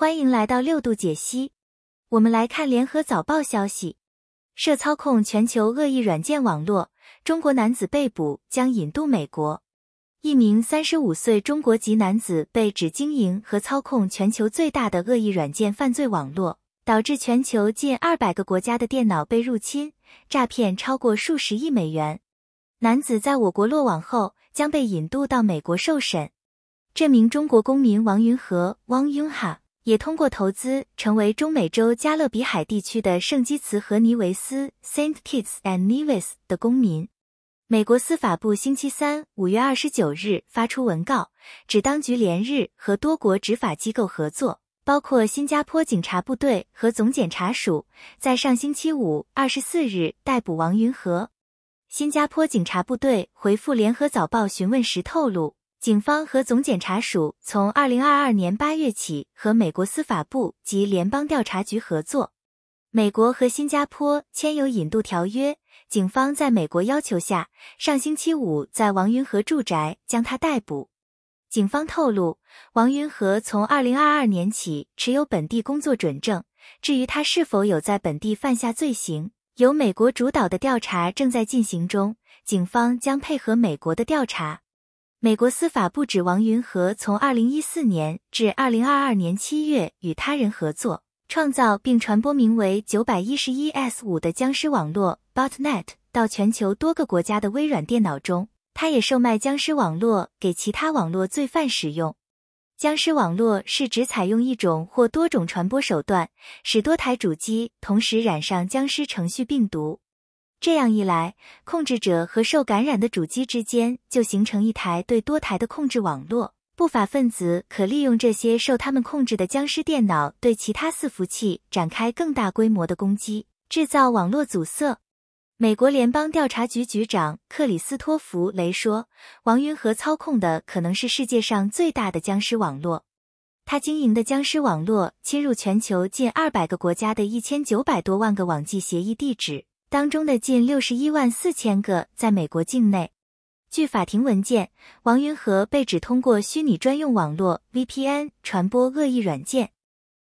欢迎来到六度解析。我们来看联合早报消息：涉操控全球恶意软件网络，中国男子被捕将引渡美国。一名三十五岁中国籍男子被指经营和操控全球最大的恶意软件犯罪网络，导致全球近二百个国家的电脑被入侵，诈骗超过数十亿美元。男子在我国落网后，将被引渡到美国受审。这名中国公民王云和汪云哈）也通过投资成为中美洲加勒比海地区的圣基茨和尼维斯 （Saint Kitts and Nevis） 的公民。美国司法部星期三（五月二十九日）发出文告，指当局连日和多国执法机构合作，包括新加坡警察部队和总检察署，在上星期五（二十四日）逮捕王云和。新加坡警察部队回复《联合早报》询问时透露。警方和总检察署从二零二二年八月起和美国司法部及联邦调查局合作。美国和新加坡签有引渡条约，警方在美国要求下，上星期五在王云和住宅将他逮捕。警方透露，王云和从二零二二年起持有本地工作准证。至于他是否有在本地犯下罪行，由美国主导的调查正在进行中，警方将配合美国的调查。美国司法部指，王云和从二零一四年至二零二二年七月，与他人合作，创造并传播名为“九百一十一 S 五”的僵尸网络 （botnet） 到全球多个国家的微软电脑中。他也售卖僵尸网络给其他网络罪犯使用。僵尸网络是指采用一种或多种传播手段，使多台主机同时染上僵尸程序病毒。这样一来，控制者和受感染的主机之间就形成一台对多台的控制网络。不法分子可利用这些受他们控制的僵尸电脑，对其他伺服器展开更大规模的攻击，制造网络阻塞。美国联邦调查局局长克里斯托弗·雷说：“王云和操控的可能是世界上最大的僵尸网络。他经营的僵尸网络侵入全球近二百个国家的一千九百多万个网际协议地址。”当中的近六十一万四千个在美国境内。据法庭文件，王云和被指通过虚拟专用网络 VPN 传播恶意软件，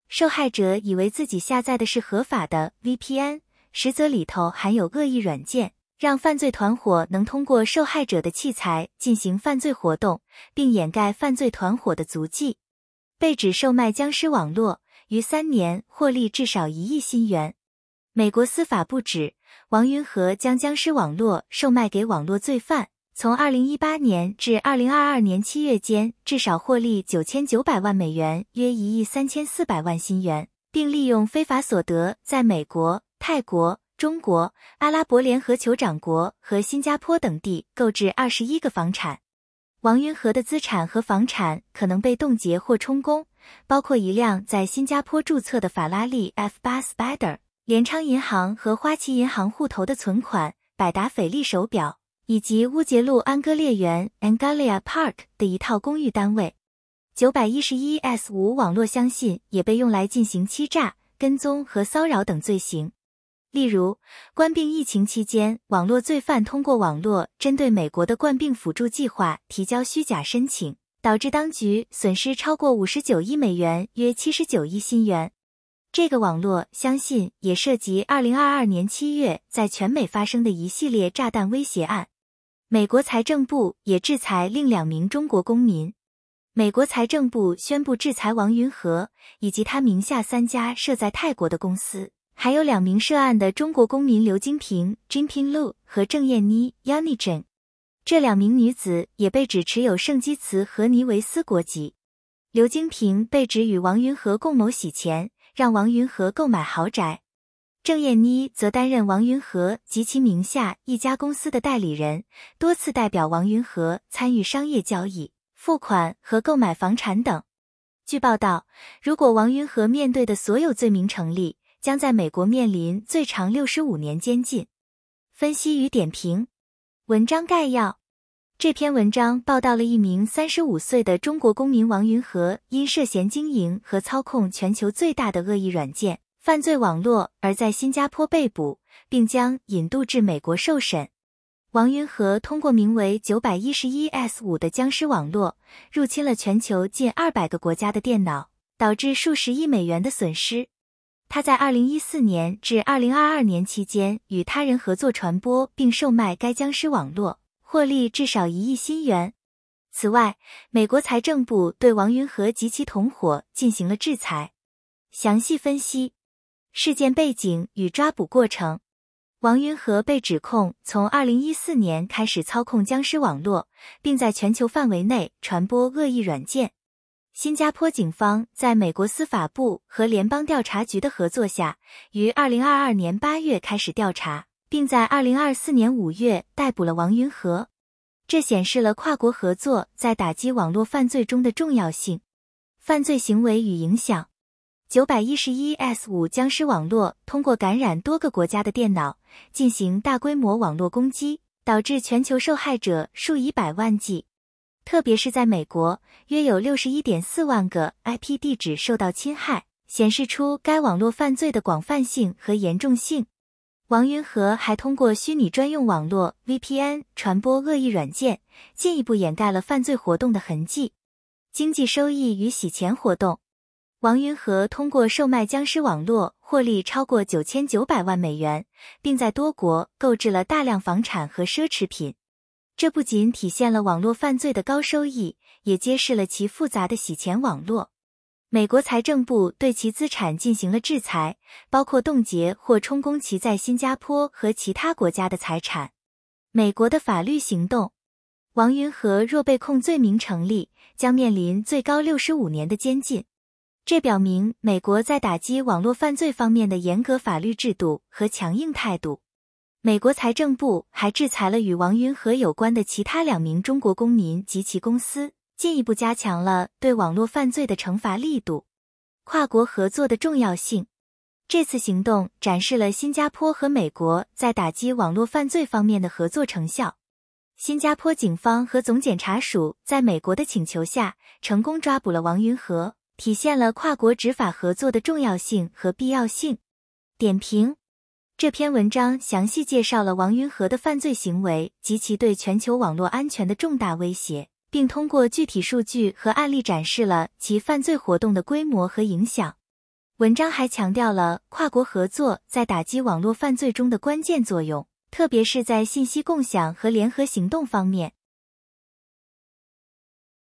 受害者以为自己下载的是合法的 VPN，实则里头含有恶意软件，让犯罪团伙能通过受害者的器材进行犯罪活动，并掩盖犯罪团伙的足迹。被指售卖僵尸网络，于三年获利至少一亿新元。美国司法部指。王云和将僵尸网络售卖给网络罪犯，从二零一八年至二零二二年七月间，至少获利九千九百万美元，约一亿三千四百万新元，并利用非法所得在美国、泰国、中国、阿拉伯联合酋长国和新加坡等地购置二十一个房产。王云和的资产和房产可能被冻结或充公，包括一辆在新加坡注册的法拉利 F8 Spider。联昌银行和花旗银行户头的存款、百达翡丽手表以及乌杰路安哥列园 a n g a l i a Park） 的一套公寓单位，九百一十一 S 五网络相信也被用来进行欺诈、跟踪和骚扰等罪行。例如，冠病疫情期间，网络罪犯通过网络针对美国的冠病辅助计划提交虚假申请，导致当局损失超过五十九亿美元（约七十九亿新元）。这个网络相信也涉及二零二二年七月在全美发生的一系列炸弹威胁案。美国财政部也制裁另两名中国公民。美国财政部宣布制裁王云和以及他名下三家设在泰国的公司，还有两名涉案的中国公民刘金平 （Jinping l u 和郑燕妮 y a n i j a n 这两名女子也被指持有圣基茨和尼维斯国籍。刘金平被指与王云和共谋洗钱。让王云和购买豪宅，郑燕妮则担任王云和及其名下一家公司的代理人，多次代表王云和参与商业交易、付款和购买房产等。据报道，如果王云和面对的所有罪名成立，将在美国面临最长六十五年监禁。分析与点评，文章概要。这篇文章报道了一名三十五岁的中国公民王云和，因涉嫌经营和操控全球最大的恶意软件犯罪网络，而在新加坡被捕，并将引渡至美国受审。王云和通过名为“九百一十一 S 五”的僵尸网络，入侵了全球近二百个国家的电脑，导致数十亿美元的损失。他在二零一四年至二零二二年期间，与他人合作传播并售卖该僵尸网络。获利至少一亿新元。此外，美国财政部对王云和及其同伙进行了制裁。详细分析事件背景与抓捕过程。王云和被指控从二零一四年开始操控僵尸网络，并在全球范围内传播恶意软件。新加坡警方在美国司法部和联邦调查局的合作下，于二零二二年八月开始调查。并在二零二四年五月逮捕了王云和，这显示了跨国合作在打击网络犯罪中的重要性。犯罪行为与影响：九百一十一 S 五僵尸网络通过感染多个国家的电脑进行大规模网络攻击，导致全球受害者数以百万计。特别是在美国，约有六十一点四万个 IP 地址受到侵害，显示出该网络犯罪的广泛性和严重性。王云和还通过虚拟专用网络 VPN 传播恶意软件，进一步掩盖了犯罪活动的痕迹、经济收益与洗钱活动。王云和通过售卖僵尸网络获利超过九千九百万美元，并在多国购置了大量房产和奢侈品。这不仅体现了网络犯罪的高收益，也揭示了其复杂的洗钱网络。美国财政部对其资产进行了制裁，包括冻结或充公其在新加坡和其他国家的财产。美国的法律行动，王云和若被控罪名成立，将面临最高六十五年的监禁。这表明美国在打击网络犯罪方面的严格法律制度和强硬态度。美国财政部还制裁了与王云和有关的其他两名中国公民及其公司。进一步加强了对网络犯罪的惩罚力度，跨国合作的重要性。这次行动展示了新加坡和美国在打击网络犯罪方面的合作成效。新加坡警方和总检察署在美国的请求下，成功抓捕了王云和，体现了跨国执法合作的重要性和必要性。点评：这篇文章详细介绍了王云和的犯罪行为及其对全球网络安全的重大威胁。并通过具体数据和案例展示了其犯罪活动的规模和影响。文章还强调了跨国合作在打击网络犯罪中的关键作用，特别是在信息共享和联合行动方面。